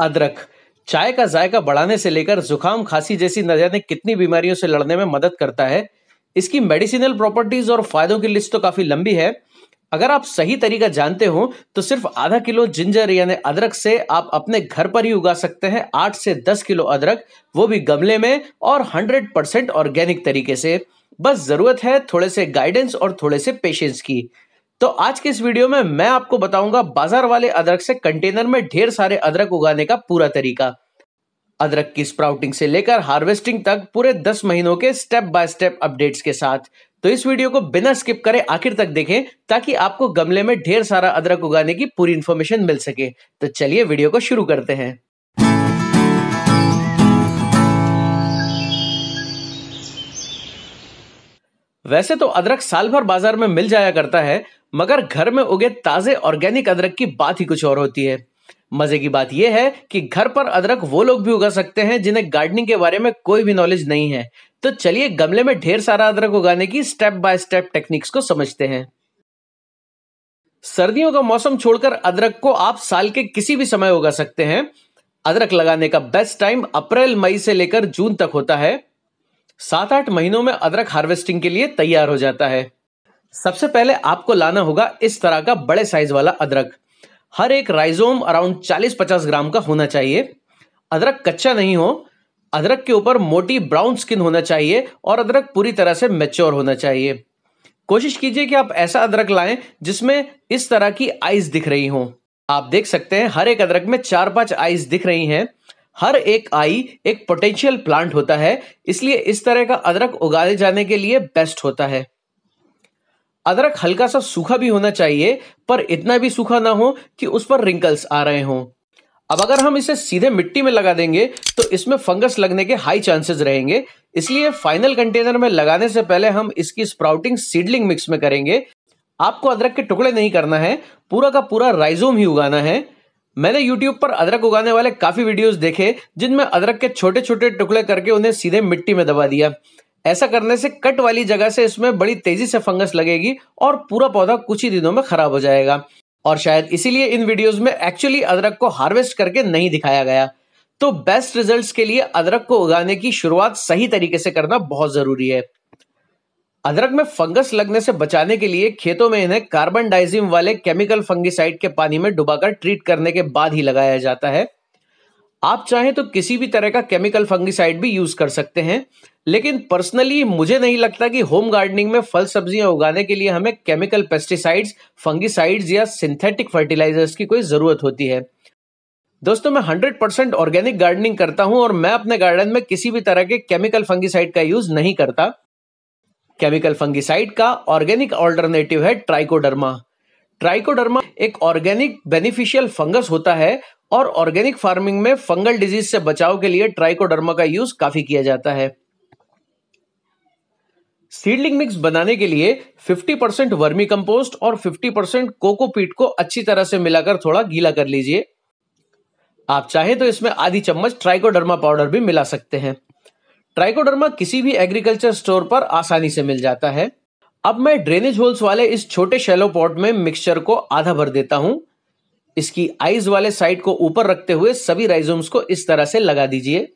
अदरक चाय का जायका बढ़ाने से लेकर जुकाम खांसी जैसी न जाने कितनी बीमारियों से लड़ने में मदद करता है इसकी मेडिसिनल प्रॉपर्टीज और फायदों की लिस्ट तो काफी लंबी है अगर आप सही तरीका जानते हो तो सिर्फ आधा किलो जिंजर यानी अदरक से आप अपने घर पर ही उगा सकते हैं आठ से दस किलो अदरक वो भी गमले में और हंड्रेड परसेंट ऑर्गेनिक तरीके से बस जरूरत है थोड़े से गाइडेंस और थोड़े से पेशेंस की तो आज के इस वीडियो में मैं आपको बताऊंगा बाजार वाले अदरक से कंटेनर में ढेर सारे अदरक उगाने का पूरा तरीका अदरक की स्प्राउटिंग से लेकर हार्वेस्टिंग तक पूरे दस महीनों के स्टेप बाय स्टेप अपडेट्स के साथ तो इस वीडियो को बिना स्किप करे आखिर तक देखें ताकि आपको गमले में ढेर सारा अदरक उगाने की पूरी इन्फॉर्मेशन मिल सके तो चलिए वीडियो को शुरू करते हैं वैसे तो अदरक साल भर बाजार में मिल जाया करता है मगर घर में उगे ताज़े ऑर्गेनिक अदरक की बात ही कुछ और होती है मज़े की बात यह है कि घर पर अदरक वो लोग भी उगा सकते हैं जिन्हें गार्डनिंग के बारे में कोई भी नॉलेज नहीं है तो चलिए गमले में ढेर सारा अदरक उगाने की स्टेप बाय स्टेप टेक्निक्स को समझते हैं सर्दियों का मौसम छोड़कर अदरक को आप साल के किसी भी समय उगा सकते हैं अदरक लगाने का बेस्ट टाइम अप्रैल मई से लेकर जून तक होता है सात आठ महीनों में अदरक हार्वेस्टिंग के लिए तैयार हो जाता है सबसे पहले आपको लाना होगा इस तरह का बड़े साइज वाला अदरक हर एक राइजोम अराउंड 40-50 ग्राम का होना चाहिए अदरक कच्चा नहीं हो अदरक के ऊपर मोटी ब्राउन स्किन होना चाहिए और अदरक पूरी तरह से मेच्योर होना चाहिए कोशिश कीजिए कि आप ऐसा अदरक लाएं जिसमें इस तरह की आइस दिख रही हों आप देख सकते हैं हर एक अदरक में चार पांच आइस दिख रही हैं हर एक आई एक पोटेंशियल प्लांट होता है इसलिए इस तरह का अदरक उगाए जाने के लिए बेस्ट होता है अदरक हल्का सा सूखा भी होना चाहिए पर इतना भी सूखा ना हो कि उस पर रिंकल्स आ रहे हों अब अगर हम इसे सीधे मिट्टी में लगा देंगे तो इसमें फंगस लगने के हाई चांसेस रहेंगे इसलिए फाइनल कंटेनर में लगाने से पहले हम इसकी स्प्राउटिंग सीडलिंग मिक्स में करेंगे आपको अदरक के टुकड़े नहीं करना है पूरा का पूरा राइजोम ही उगाना है मैंने YouTube पर अदरक उगाने वाले काफ़ी वीडियोस देखे जिनमें अदरक के छोटे छोटे टुकड़े करके उन्हें सीधे मिट्टी में दबा दिया ऐसा करने से कट वाली जगह से इसमें बड़ी तेजी से फंगस लगेगी और पूरा पौधा कुछ ही दिनों में खराब हो जाएगा और शायद इसीलिए इन वीडियोस में एक्चुअली अदरक को हार्वेस्ट करके नहीं दिखाया गया तो बेस्ट रिजल्ट्स के लिए अदरक को उगाने की शुरुआत सही तरीके से करना बहुत जरूरी है अदरक में फंगस लगने से बचाने के लिए खेतों में इन्हें कार्बन डाइजिम वाले केमिकल फंगिसाइड के पानी में डुबाकर ट्रीट करने के बाद ही लगाया जाता है आप चाहें तो किसी भी तरह का केमिकल फंगिसाइड भी यूज कर सकते हैं लेकिन पर्सनली मुझे नहीं लगता कि होम गार्डनिंग में फल सब्जियां उगाने के लिए हमें केमिकल पेस्टिसाइड्स फंगिसाइड्स या सिंथेटिक फर्टिलाइजर्स की कोई ज़रूरत होती है दोस्तों मैं 100 परसेंट ऑर्गेनिक गार्डनिंग करता हूं और मैं अपने गार्डन में किसी भी तरह के केमिकल फंगिसाइड का यूज नहीं करता केमिकल फंगिसाइड का ऑर्गेनिक ऑल्टरनेटिव है ट्राइकोडर्मा ट्राइकोडर्मा एक ऑर्गेनिक बेनिफिशियल फंगस होता है और ऑर्गेनिक फार्मिंग में फंगल डिजीज से बचाव के लिए ट्राइकोडर्मा का यूज काफी किया जाता है सीडलिंग मिक्स बनाने के लिए 50% परसेंट वर्मी कंपोस्ट और 50% परसेंट कोकोपीट को अच्छी तरह से मिलाकर थोड़ा गीला कर लीजिए आप चाहें तो इसमें आधी चम्मच ट्राइकोडर्मा पाउडर भी मिला सकते हैं ट्राइकोडर्मा किसी भी एग्रीकल्चर स्टोर पर आसानी से मिल जाता है अब मैं ड्रेनेज होल्स वाले इस छोटे शेलो पॉट में मिक्सचर को आधा भर देता हूं इसकी आइज वाले साइड को ऊपर रखते हुए सभी राइजोम्स को इस तरह से लगा दीजिए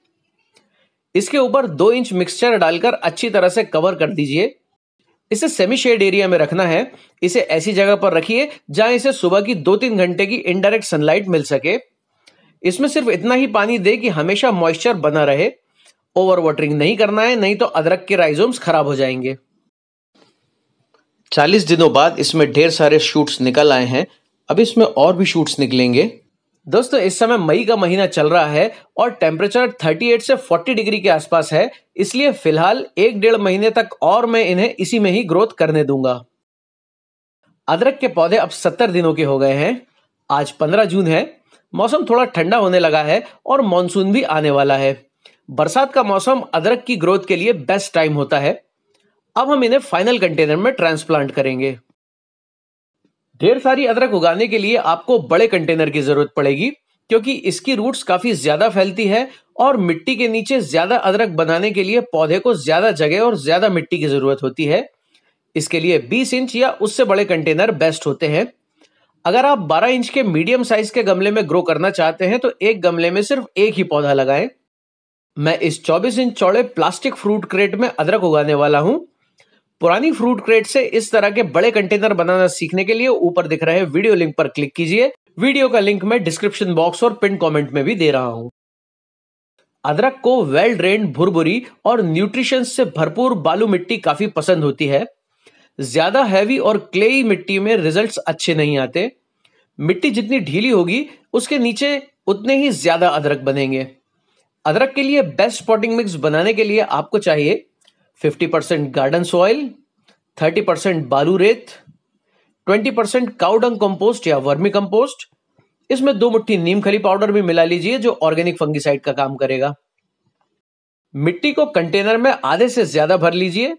इसके ऊपर दो इंच मिक्सचर डालकर अच्छी तरह से कवर कर दीजिए इसे सेमी शेड एरिया में रखना है इसे ऐसी जगह पर रखिए जहां इसे सुबह की दो तीन घंटे की इनडायरेक्ट सनलाइट मिल सके इसमें सिर्फ इतना ही पानी दे कि हमेशा मॉइस्चर बना रहे ओवर वाटरिंग नहीं करना है नहीं तो अदरक के राइजोम्स खराब हो जाएंगे 40 दिनों बाद इसमें ढेर सारे शूट्स निकल आए हैं अब इसमें और भी शूट्स निकलेंगे दोस्तों इस समय मई का महीना चल रहा है और टेम्परेचर 38 से 40 डिग्री के आसपास है इसलिए फिलहाल एक डेढ़ महीने तक और मैं इन्हें इसी में ही ग्रोथ करने दूंगा अदरक के पौधे अब 70 दिनों के हो गए हैं आज 15 जून है मौसम थोड़ा ठंडा होने लगा है और मानसून भी आने वाला है बरसात का मौसम अदरक की ग्रोथ के लिए बेस्ट टाइम होता है अब हम इन्हें फाइनल कंटेनर में ट्रांसप्लांट करेंगे ढेर सारी अदरक उगाने के लिए आपको बड़े कंटेनर की जरूरत पड़ेगी क्योंकि इसकी रूट्स काफी ज्यादा फैलती है और मिट्टी के नीचे ज्यादा अदरक बनाने के लिए पौधे को ज्यादा जगह और ज्यादा मिट्टी की जरूरत होती है इसके लिए 20 इंच या उससे बड़े कंटेनर बेस्ट होते हैं अगर आप 12 इंच के मीडियम साइज के गमले में ग्रो करना चाहते हैं तो एक गमले में सिर्फ एक ही पौधा लगाएं मैं इस 24 इंच चौड़े प्लास्टिक फ्रूट क्रेट में अदरक उगाने वाला हूं पुरानी फ्रूट क्रेट से इस तरह के बड़े कंटेनर बनाना सीखने के लिए ऊपर दिख रहे वीडियो लिंक पर क्लिक कीजिए वीडियो का लिंक मैं डिस्क्रिप्शन बॉक्स और पिन कमेंट में भी दे रहा हूं अदरक को वेल ड्रेन भुरभुरी और न्यूट्रिशन से भरपूर बालू मिट्टी काफी पसंद होती है ज्यादा हैवी और क्लेई मिट्टी में रिजल्ट्स अच्छे नहीं आते मिट्टी जितनी ढीली होगी उसके नीचे उतने ही ज्यादा अदरक बनेंगे अदरक के लिए बेस्ट स्पॉटिंग मिक्स बनाने के लिए आपको चाहिए fifty percent garden soil thirty percent बालू रेत ट्वेंटी परसेंट काउडंग कंपोस्ट या वर्मी कंपोस्ट इसमें दो मुट्ठी नीम खली पाउडर भी मिला लीजिए जो ऑर्गेनिक फंगिसाइड का काम करेगा मिट्टी को कंटेनर में आधे से ज्यादा भर लीजिए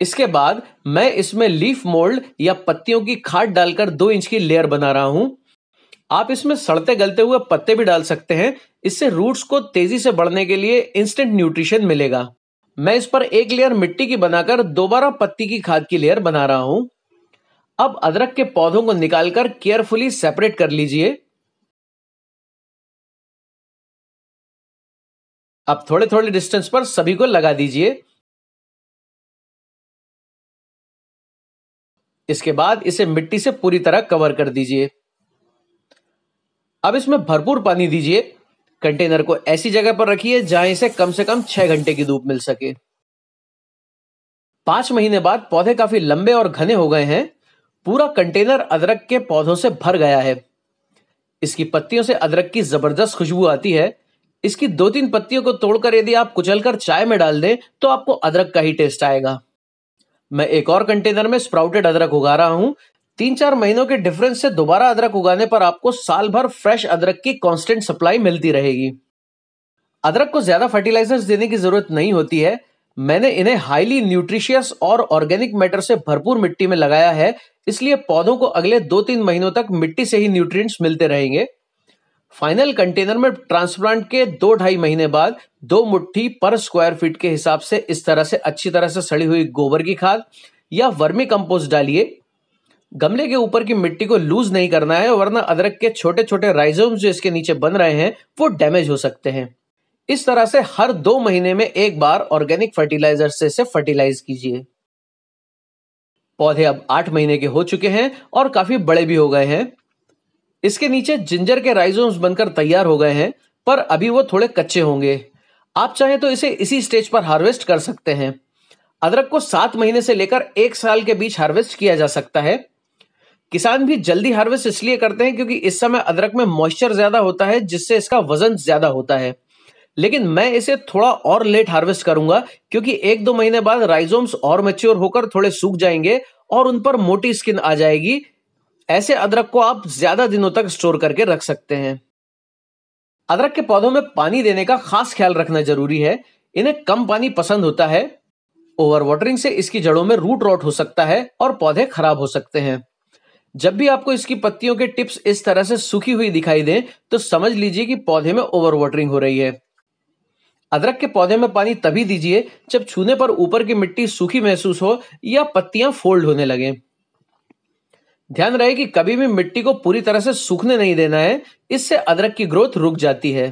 इसके बाद मैं इसमें लीफ मोल्ड या पत्तियों की खाद डालकर दो इंच की लेयर बना रहा हूं आप इसमें सड़ते गलते हुए पत्ते भी डाल सकते हैं इससे रूट्स को तेजी से बढ़ने के लिए इंस्टेंट न्यूट्रिशन मिलेगा मैं इस पर एक लेयर मिट्टी की बनाकर दोबारा पत्ती की खाद की लेयर बना रहा हूं अब अदरक के पौधों को निकालकर केयरफुली सेपरेट कर लीजिए अब थोड़े थोड़े डिस्टेंस पर सभी को लगा दीजिए इसके बाद इसे मिट्टी से पूरी तरह कवर कर दीजिए अब इसमें भरपूर पानी दीजिए कंटेनर को ऐसी जगह पर रखिए जहां इसे कम से कम छह घंटे की धूप मिल सके पांच महीने बाद पौधे काफी लंबे और घने हो गए हैं पूरा कंटेनर अदरक के पौधों से भर गया है इसकी पत्तियों से अदरक की जबरदस्त खुशबू आती है इसकी दो तीन पत्तियों को तोड़कर यदि आप कुचलकर चाय में डाल दें तो आपको अदरक का ही टेस्ट आएगा मैं एक और कंटेनर में स्प्राउटेड अदरक उगा रहा हूं तीन चार महीनों के डिफरेंस से दोबारा अदरक उगाने पर आपको साल भर फ्रेश अदरक की कांस्टेंट सप्लाई मिलती रहेगी अदरक को ज्यादा फर्टिलाइजर्स देने की जरूरत नहीं होती है मैंने इन्हें हाईली न्यूट्रिशियस और ऑर्गेनिक मैटर से भरपूर मिट्टी में लगाया है इसलिए पौधों को अगले दो तीन महीनों तक मिट्टी से ही न्यूट्रिएंट्स मिलते रहेंगे फाइनल कंटेनर में ट्रांसप्लांट के दो ढाई महीने बाद दो मुट्ठी पर स्क्वायर फीट के हिसाब से इस तरह से अच्छी तरह से सड़ी हुई गोबर की खाद या वर्मी कंपोस्ट डालिए गमले के ऊपर की मिट्टी को लूज नहीं करना है वरना अदरक के छोटे छोटे राइजोम जो इसके नीचे बन रहे हैं वो डैमेज हो सकते हैं इस तरह से हर दो महीने में एक बार ऑर्गेनिक फर्टिलाइजर से इसे फर्टिलाइज कीजिए पौधे अब आठ महीने के हो चुके हैं और काफी बड़े भी हो गए हैं इसके नीचे जिंजर के राइजोम्स बनकर तैयार हो गए हैं पर अभी वो थोड़े कच्चे होंगे आप चाहे तो इसे इसी स्टेज पर हार्वेस्ट कर सकते हैं अदरक को सात महीने से लेकर एक साल के बीच हार्वेस्ट किया जा सकता है किसान भी जल्दी हार्वेस्ट इसलिए करते हैं क्योंकि इस समय अदरक में मॉइस्चर ज्यादा होता है जिससे इसका वजन ज्यादा होता है लेकिन मैं इसे थोड़ा और लेट हार्वेस्ट करूंगा क्योंकि एक दो महीने बाद राइजोम्स और मेच्योर होकर थोड़े सूख जाएंगे और उन पर मोटी स्किन आ जाएगी ऐसे अदरक को आप ज्यादा दिनों तक स्टोर करके रख सकते हैं अदरक के पौधों में पानी देने का खास ख्याल रखना जरूरी है इन्हें कम पानी पसंद होता है ओवर वाटरिंग से इसकी जड़ों में रूट रॉट हो सकता है और पौधे खराब हो सकते हैं जब भी आपको इसकी पत्तियों के टिप्स इस तरह से सूखी हुई दिखाई दें तो समझ लीजिए कि पौधे में ओवर वाटरिंग हो रही है अदरक के पौधे में पानी तभी दीजिए जब छूने पर ऊपर की मिट्टी सूखी महसूस हो या पत्तियां फोल्ड होने लगे ध्यान रहे कि कभी भी मिट्टी को पूरी तरह से सूखने नहीं देना है इससे अदरक की ग्रोथ रुक जाती है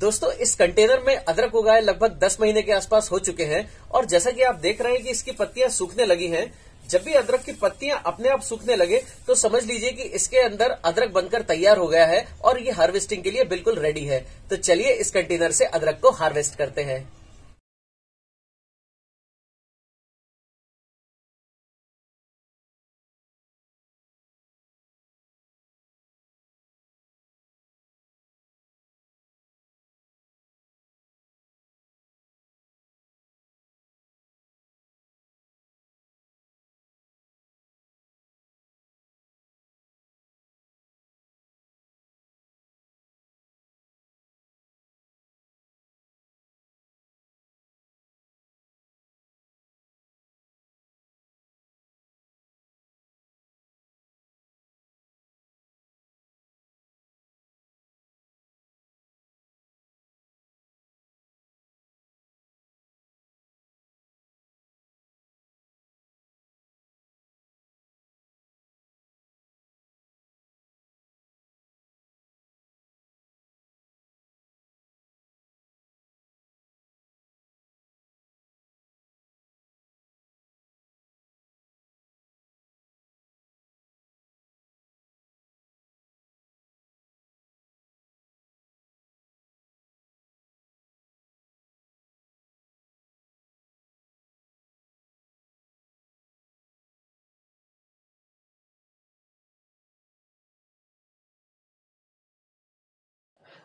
दोस्तों इस कंटेनर में अदरक उगाए लगभग 10 महीने के आसपास हो चुके हैं और जैसा कि आप देख रहे हैं कि इसकी पत्तियां सूखने लगी हैं जब भी अदरक की पत्तियां अपने आप सूखने लगे तो समझ लीजिए कि इसके अंदर अदरक बनकर तैयार हो गया है और ये हार्वेस्टिंग के लिए बिल्कुल रेडी है तो चलिए इस कंटेनर से अदरक को हार्वेस्ट करते हैं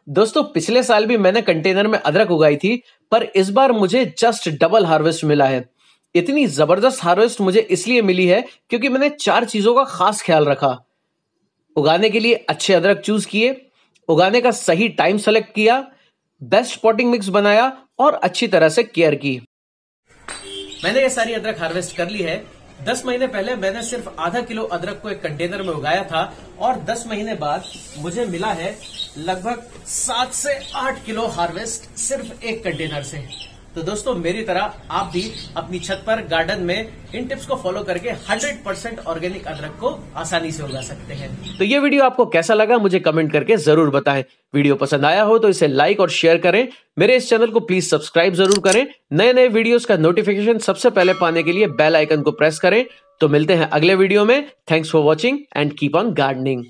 दोस्तों पिछले साल भी मैंने कंटेनर में अदरक उगाई थी पर इस बार मुझे जस्ट डबल हार्वेस्ट मिला है इतनी जबरदस्त हार्वेस्ट मुझे इसलिए मिली है क्योंकि मैंने चार चीजों का खास ख्याल रखा उगाने के लिए अच्छे अदरक चूज किए उगाने का सही टाइम सेलेक्ट किया बेस्ट स्पॉटिंग मिक्स बनाया और अच्छी तरह से केयर की मैंने ये सारी अदरक हार्वेस्ट कर ली है दस महीने पहले मैंने सिर्फ आधा किलो अदरक को एक कंटेनर में उगाया था और दस महीने बाद मुझे मिला है लगभग सात से आठ किलो हार्वेस्ट सिर्फ एक कंटेनर से तो दोस्तों मेरी तरह आप भी अपनी छत पर गार्डन में इन टिप्स को फॉलो करके 100% ऑर्गेनिक अदरक को आसानी से उगा सकते हैं तो ये वीडियो आपको कैसा लगा मुझे कमेंट करके जरूर बताएं वीडियो पसंद आया हो तो इसे लाइक और शेयर करें मेरे इस चैनल को प्लीज सब्सक्राइब जरूर करें नए नए वीडियोज का नोटिफिकेशन सबसे पहले पाने के लिए बेल आइकन को प्रेस करें तो मिलते हैं अगले वीडियो में thanks for watching and keep on gardening